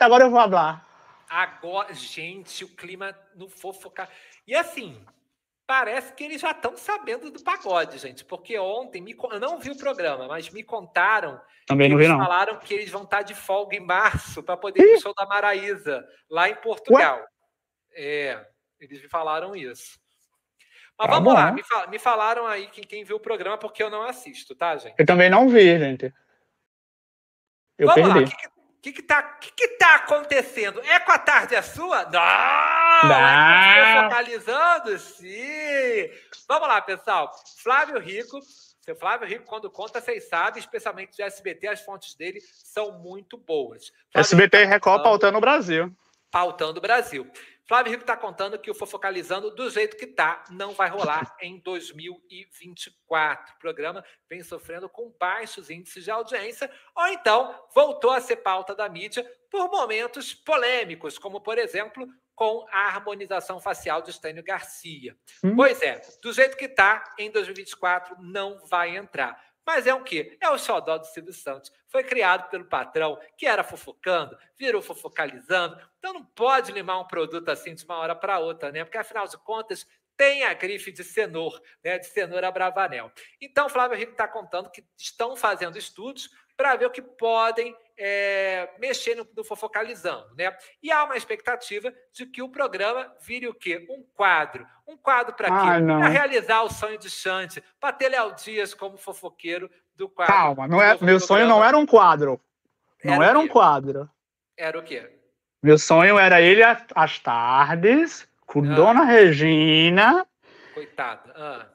agora eu vou falar. Agora, gente, o clima não fofocar. E assim, parece que eles já estão sabendo do pagode, gente, porque ontem me, eu não vi o programa, mas me contaram. Também não vi, não. Falaram que eles vão estar tá de folga em março para poder ir ao show da Maraísa lá em Portugal. Ué? É, eles me falaram isso. Mas tá vamos lá, me, fal, me, falaram aí que quem viu o programa, porque eu não assisto, tá, gente? Eu também não vi, gente. Eu vamos perdi. Lá, que, que que tá, que que tá acontecendo? É com a tarde a é sua? Não! Tá Não. É focalizando? Sim! Vamos lá, pessoal. Flávio Rico. Seu Flávio Rico, quando conta, vocês sabem, especialmente do SBT, as fontes dele são muito boas. Flávio SBT e tá Record pautando o Brasil. Pautando o Brasil. Flávio Rico está contando que o Fofocalizando, do jeito que está, não vai rolar em 2024. O programa vem sofrendo com baixos índices de audiência, ou então voltou a ser pauta da mídia por momentos polêmicos, como, por exemplo, com a harmonização facial de Estênio Garcia. Hum. Pois é, do jeito que está, em 2024 não vai entrar. Mas é o um quê? É o xodó do Silvio Santos. Foi criado pelo patrão, que era fofocando, virou fofocalizando. Então não pode limar um produto assim de uma hora para outra, né? Porque afinal de contas tem a grife de cenoura, né? De cenoura bravanel. Então Flávio Rico está contando que estão fazendo estudos para ver o que podem é, mexendo no fofocalizando, né? E há uma expectativa de que o programa vire o quê? Um quadro. Um quadro para ah, quê? Para realizar o sonho de Chante, para ter Léo Dias como fofoqueiro do quadro. Calma, não é, meu sonho programa. não era um quadro. Não era, era um quadro. Era o quê? Meu sonho era ele às tardes, com ah. Dona Regina. Coitada. Ah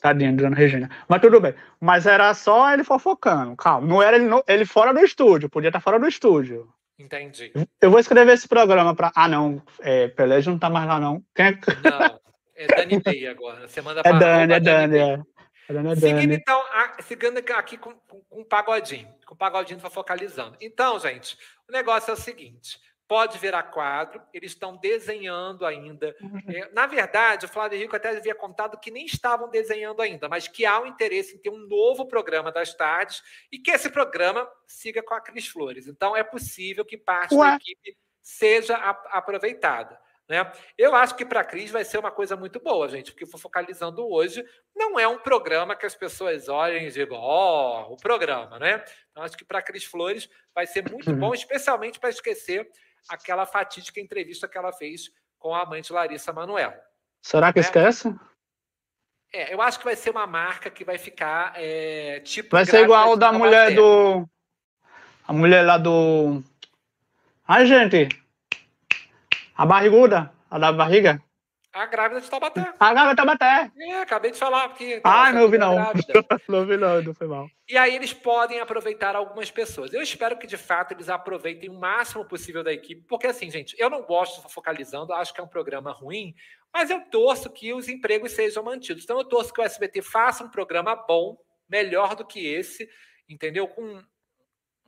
Tadinho, tá Adriano Regina. Mas tudo bem. Mas era só ele fofocando, calma. Não era ele, no... ele fora do estúdio, podia estar tá fora do estúdio. Entendi. Eu vou escrever esse programa para. Ah, não, é, Pelé não tá mais lá, não. Quem é... Não, é Dani Day agora. Você manda É Dani, é Dani, é. é Dani, é seguindo, então, a... seguindo aqui com, com, o pagodinho, com o pagodinho focalizando. Então, gente, o negócio é o seguinte: pode virar quadro, eles estão desenhando ainda. Uhum. É, na verdade, o Flávio Rico até havia contado que nem estavam desenhando ainda, mas que há um interesse em ter um novo programa das tardes e que esse programa siga com a Cris Flores. Então, é possível que parte Ué. da equipe seja aproveitada. Né? Eu acho que para a Cris vai ser uma coisa muito boa, gente, porque focalizando hoje não é um programa que as pessoas olhem e digam, ó, oh, o programa, né? Então, acho que para a Cris Flores vai ser muito uhum. bom, especialmente para esquecer aquela fatídica entrevista que ela fez com a amante Larissa Manoela. Será que né? esquece? É, eu acho que vai ser uma marca que vai ficar é, tipo. Vai ser igual da mulher do. A mulher lá do. Ai, gente! A barriguda, a da barriga. A grávida de Taubaté. A grávida de Taubaté. É, acabei de falar. Porque, ah, não ouvi não. não ouvi não, não foi mal. E aí eles podem aproveitar algumas pessoas. Eu espero que, de fato, eles aproveitem o máximo possível da equipe, porque assim, gente, eu não gosto de focalizando, acho que é um programa ruim, mas eu torço que os empregos sejam mantidos. Então eu torço que o SBT faça um programa bom, melhor do que esse, entendeu? Com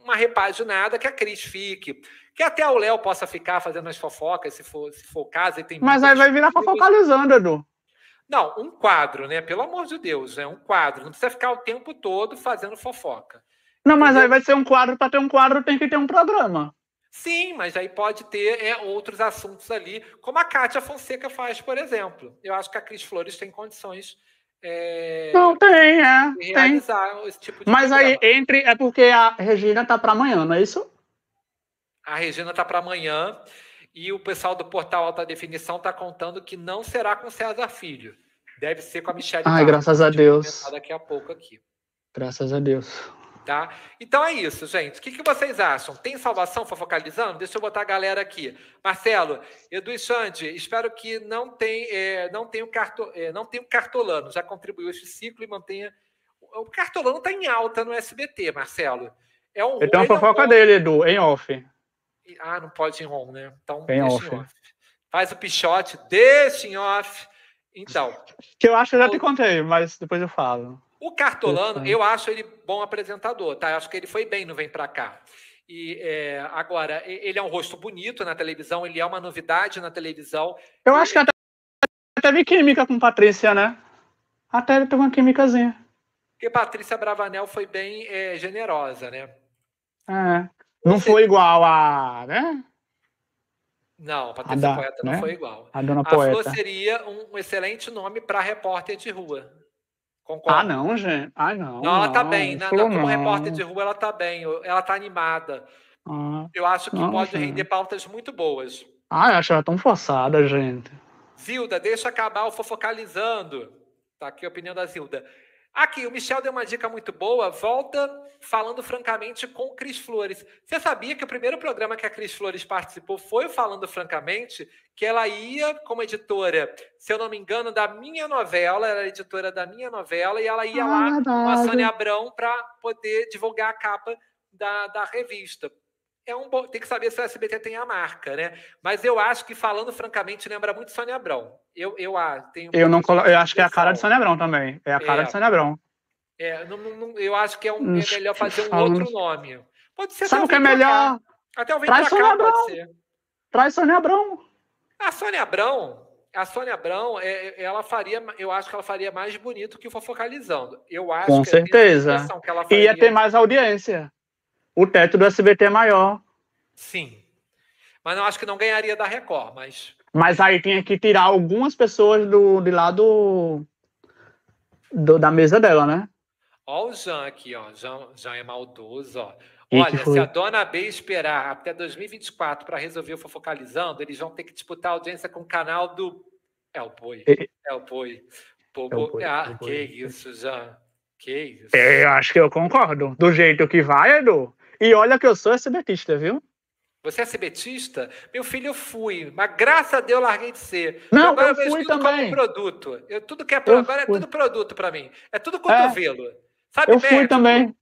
uma repaginada, que a Cris fique, que até o Léo possa ficar fazendo as fofocas, se for, se for o caso. tem Mas aí vai virar fofocalizando, Edu. Não, um quadro, né? Pelo amor de Deus, é né? um quadro. Não precisa ficar o tempo todo fazendo fofoca. Não, mas aí vai ser um quadro. Para ter um quadro, tem que ter um programa. Sim, mas aí pode ter é, outros assuntos ali, como a Cátia Fonseca faz, por exemplo. Eu acho que a Cris Flores tem condições é, não tem, é. Realizar tem. esse tipo de Mas programa. aí entre é porque a Regina tá para amanhã, não é isso? A Regina tá para amanhã e o pessoal do portal Alta Definição tá contando que não será com César Filho. Deve ser com a Michelle. Ai, Barra, graças a Deus. Daqui a pouco aqui. Graças a Deus. Tá? Então é isso, gente. O que, que vocês acham? Tem salvação fofocalizando? Deixa eu botar a galera aqui. Marcelo, Edu e Xande, espero que não, tem, é, não, tenha um carto, é, não tenha um cartolano. Já contribuiu este ciclo e mantenha. O cartolano está em alta no SBT, Marcelo. É um, fofoca dele, Edu, em off. Ah, não pode em on, né? Então, em off. em off. Faz o pichote, deixa em off. Então. Que eu acho que eu já te contei, mas depois eu falo. O Cartolano, eu acho ele bom apresentador, tá? Eu acho que ele foi bem no Vem Pra Cá. E é, agora, ele é um rosto bonito na televisão, ele é uma novidade na televisão. Eu acho que até, até vi química com Patrícia, né? Até ele tem uma químicazinha. Porque Patrícia Bravanel foi bem é, generosa, né? É. Não Você... foi igual a. né? Não, Patrícia a é da, Poeta né? não foi igual. A dona a Poeta. Flor seria um, um excelente nome para repórter de rua. Concordo. Ah, não, gente. Ah, não. Não, ela tá não, tá bem. Na, né? como repórter de rua, ela tá bem. Ela tá animada. Ah, eu acho que não, pode gente. render pautas muito boas. Ah, eu acho ela tão forçada, gente. Zilda, deixa acabar o fofocalizando. Tá aqui a opinião da Zilda. Aqui, o Michel deu uma dica muito boa. Volta falando francamente com Cris Flores. Você sabia que o primeiro programa que a Cris Flores participou foi o Falando Francamente, que ela ia como editora, se eu não me engano, da minha novela, ela era editora da minha novela, e ela ia ah, lá verdade. com a Sônia Abrão para poder divulgar a capa da, da revista é um bom. Tem que saber se o SBT tem a marca, né? Mas eu acho que, falando francamente, lembra muito Sônia Abrão. Eu, eu, ah, tenho eu, não colo... eu acho que é a cara de Sônia Abrão também. É a cara é. de Sônia Abrão. É, não, não, eu acho que é, um, é hum, melhor fazer um outro nome. Pode ser Sabe o que é melhor? Até o Traz Sônia Abrão. Traz Sônia Abrão. A Sônia Abrão, a Sônia Abrão, é, é, ela faria, eu acho que ela faria mais bonito que o Fofocalizando. Eu acho Com certeza. Faria... Ia ter mais audiência o teto do SBT é maior. Sim. Mas não acho que não ganharia da Record, mas. Mas aí tinha que tirar algumas pessoas do, de lá do, do da mesa dela, né? Ó, o Jean aqui, ó. Jean, Jean é maldoso, ó. Olha, se a dona B esperar até 2024 para resolver o Fofocalizando, eles vão ter que disputar a audiência com o canal do. É o Boi. É, é, ah, é o Boi. que isso, Jean. Que isso. É, eu acho que eu concordo. Do jeito que vai, Edu. E olha que eu sou SBTista, viu? Você é cebetista? Meu filho, eu fui, mas graças a Deus eu larguei de ser. Então Não, eu, eu fui tudo também. produto. Eu, tudo que é pro... agora é tudo produto para mim. É tudo cotovelo. É. Sabe, eu médico? fui também. Ah, médico,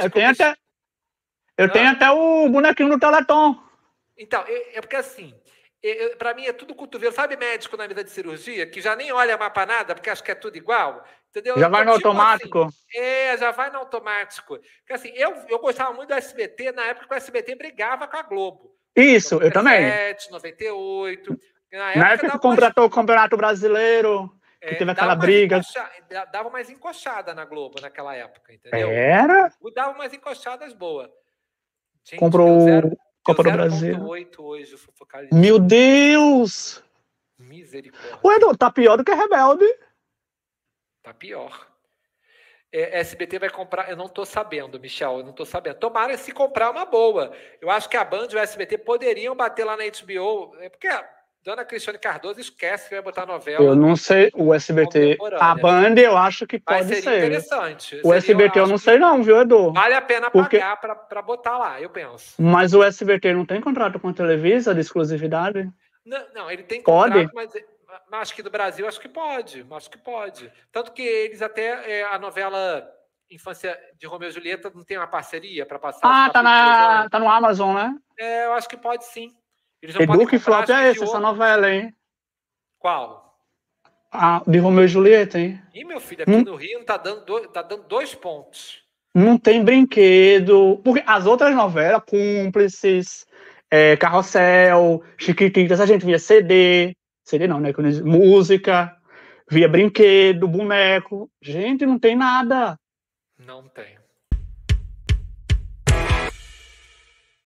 ah, eu tenho, até, eu tenho ah. até o bonequinho do Teleton. Então, é porque assim, para mim é tudo cotovelo. Sabe médico na mesa de cirurgia que já nem olha mapa nada porque acha que é tudo igual? Entendeu? Já então, vai no tipo automático. Assim, é, já vai no automático. Porque, assim, eu, eu gostava muito do SBT na época que o SBT brigava com a Globo. Isso, 97, eu também. 98. Na época, na época que contratou o Campeonato Brasileiro, que é, teve aquela briga. Encoxa... Dava mais encoxada na Globo naquela época, entendeu? Era? Dava mais encoxadas boa. Gente, Comprou o Copa do Brasil. Hoje, Meu Deus! Misericórdia. O Edu tá pior do que a Rebelde. Tá pior. É, é SBT vai comprar, eu não estou sabendo, Michel, eu não estou sabendo. Tomara se comprar uma boa. Eu acho que a Band e o SBT poderiam bater lá na HBO, é porque a Dona Cristiane Cardoso esquece que vai botar novela. Eu não sei, o SBT, a Band eu acho que pode Mas seria ser. interessante. O seria, SBT eu, eu não sei não, viu, Edu? Vale a pena porque... pagar para botar lá, eu penso. Mas o SBT não tem contrato com a Televisa de exclusividade? Não, não ele tem contrato, pode? mas mas Acho que do Brasil, acho que pode, acho que pode. Tanto que eles até, é, a novela Infância de Romeu e Julieta não tem uma parceria para passar? Ah, tá, na, né? tá no Amazon, né? É, eu acho que pode sim. Edu que e Flop é esse, essa novela, hein? Qual? Ah, de Romeu e Julieta, hein? Ih, meu filho, aqui hum? no Rio tá dando, do, tá dando dois pontos. Não tem brinquedo. Porque as outras novelas, Cúmplices, é, Carrossel, Chiquititas, a gente via CD, Seria não, né? Música, via brinquedo, boneco. Gente, não tem nada. Não tem.